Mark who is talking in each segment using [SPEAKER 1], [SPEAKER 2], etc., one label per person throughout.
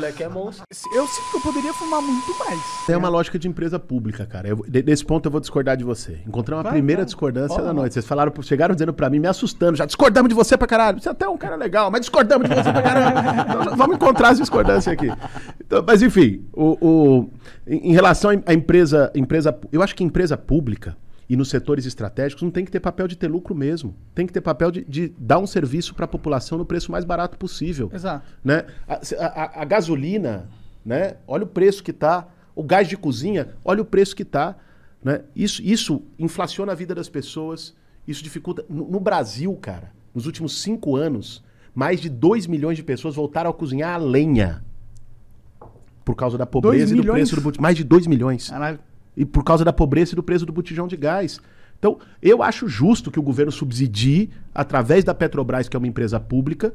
[SPEAKER 1] moleque é monstro. Eu sinto que eu poderia fumar muito mais.
[SPEAKER 2] Tem uma né? lógica de empresa pública, cara. Eu, desse ponto eu vou discordar de você. Encontrei uma vai, primeira vai. discordância da noite. Vocês falaram, chegaram dizendo pra mim, me assustando, já discordamos de você pra caralho. Você é até um cara legal, mas discordamos de você pra caralho. então, vamos encontrar as discordâncias aqui. Então, mas enfim, o, o, em relação à empresa, empresa, eu acho que empresa pública, e nos setores estratégicos não tem que ter papel de ter lucro mesmo. Tem que ter papel de, de dar um serviço para a população no preço mais barato possível. Exato. Né? A, a, a gasolina, né? olha o preço que está. O gás de cozinha, olha o preço que está. Né? Isso, isso inflaciona a vida das pessoas, isso dificulta. No, no Brasil, cara, nos últimos cinco anos, mais de 2 milhões de pessoas voltaram a cozinhar a lenha por causa da pobreza e do preço do Mais de 2 milhões. Caralho. E por causa da pobreza e do preço do botijão de gás. Então, eu acho justo que o governo subsidie, através da Petrobras, que é uma empresa pública,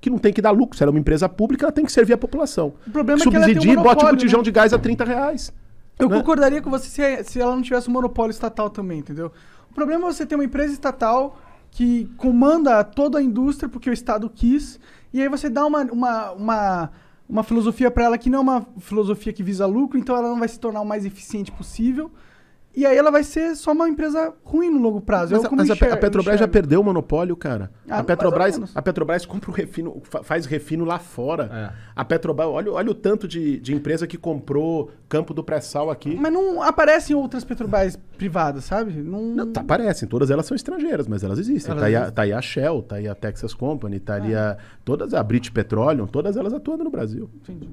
[SPEAKER 2] que não tem que dar lucro. Se ela é uma empresa pública, ela tem que servir a população. O problema Subsidie, é que ela tem um bote o botijão né? de gás a 30 reais.
[SPEAKER 1] Eu né? concordaria com você se, se ela não tivesse um monopólio estatal também, entendeu? O problema é você ter uma empresa estatal que comanda toda a indústria porque o Estado quis, e aí você dá uma, uma, uma uma filosofia para ela que não é uma filosofia que visa lucro, então ela não vai se tornar o mais eficiente possível. E aí ela vai ser só uma empresa ruim no longo prazo. É mas, a, mas a Petrobras já é.
[SPEAKER 2] perdeu o monopólio, cara. Ah, a, Petrobras, a Petrobras compra o refino, faz refino lá fora. É. A Petrobras, olha, olha o tanto de, de empresa que comprou campo do pré-sal aqui. Mas não aparecem outras Petrobras privadas, sabe? Não... não tá, aparecem, todas elas são estrangeiras, mas elas existem. Elas tá, existem. Aí a, tá aí a Shell, tá aí a Texas Company, tá ali é. a, todas, a British Petroleum, todas elas atuando no Brasil. Entendi.